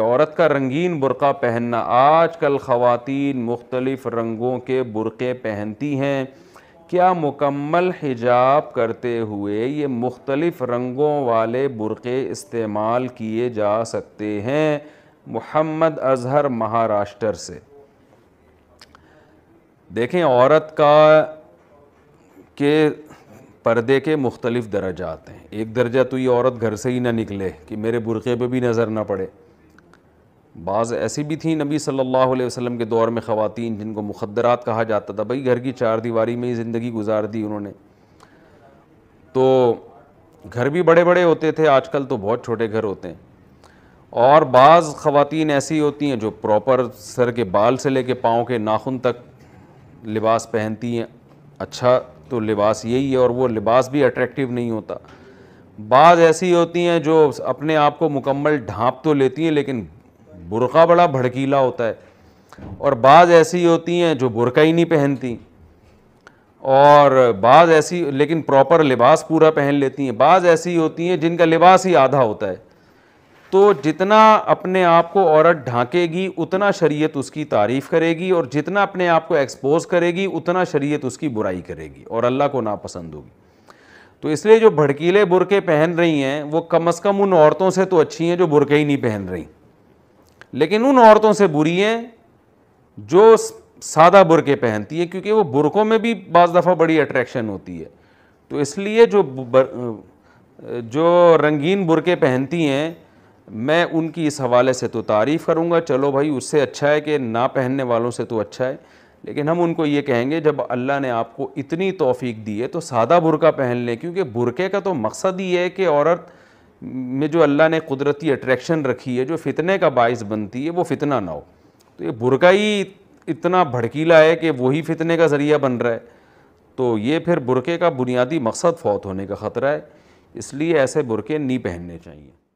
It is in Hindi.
औरत का रंगीन बुरक़ा पहनना आज कल ख़वातीन मुख्तलिफ़ रंगों के बुरक़े पहनती हैं क्या मुकम्मल हिजाब करते हुए ये मुख्तलिफ़ रंगों वाले बुरक़े इस्तेमाल किए जा सकते हैं मोहम्मद अजहर महाराष्ट्र से देखें औरत का के पर्दे के मुख्तलिफ़ दर्जात हैं एक दर्जा तो ये औरत घर से ही ना निकले कि मेरे बुरक़े पे भी नज़र ना पड़े बाज़ ऐसी भी थी नबी सल्लल्लाहु अलैहि वसल्लम के दौर में ख़वातीन जिनको मुखदरात कहा जाता था भाई घर की चार दीवारी में ही ज़िंदगी गुजार दी उन्होंने तो घर भी बड़े बड़े होते थे आजकल तो बहुत छोटे घर होते हैं और बाज़ ख़वातीन ऐसी होती हैं जो प्रॉपर सर के बाल से लेके पाँव के नाखुन तक लिबास पहनती हैं अच्छा तो लिबास यही है और वो लिबास भी अट्रैक्टिव नहीं होता बाज़ ऐसी होती हैं जो अपने आप को मुकम्मल ढाँप तो लेती हैं लेकिन बुरका बड़ा भड़कीला होता है और बाज़ ऐसी होती हैं जो बुरका ही नहीं पहनती और बाज़ ऐसी लेकिन प्रॉपर लिबास पूरा पहन लेती हैं बाज़ ऐसी होती हैं जिनका लिबास ही आधा होता है तो जितना अपने आप को औरत ढांकेगी उतना शरीयत उसकी तारीफ़ करेगी और जितना अपने आप को एक्सपोज करेगी उतना शरीयत उसकी बुराई करेगी और अल्लाह को नापसंद होगी तो इसलिए जो भड़कीले बुरके पहन रही हैं वो कम अज़ कम उन औरतों से तो अच्छी हैं जो बुरके ही नहीं पहन रही लेकिन उन औरतों से बुरी हैं जो सादा बुरके पहनती है क्योंकि वो बुरकों में भी बज़ दफ़ा बड़ी अट्रैक्शन होती है तो इसलिए जो बर, जो रंगीन बुरके पहनती हैं मैं उनकी इस हवाले से तो तारीफ़ करूँगा चलो भाई उससे अच्छा है कि ना पहनने वालों से तो अच्छा है लेकिन हम उनको ये कहेंगे जब अल्लाह ने आपको इतनी तोफ़ी दी है तो सादा बुरका पहन लें क्योंकि बुरके का तो मकसद ही है कि औरत మే జో అల్లా నే కుదరతీ అట్రాక్షన్ రఖీ హై జో ఫిత్నే కా బాయిస్ బంతి హై వో ఫిత్నా నా హో తో యే బుర్క హై ఇత్నా భడ్కీ లాయే కే వోహి ఫిత్నే కా జరియా బన్ రహా హై తో యే ఫిర్ బుర్కే కా buniyadi maqsad faut hone ka khatra హై isliye aise burke nahi pehenne chahiye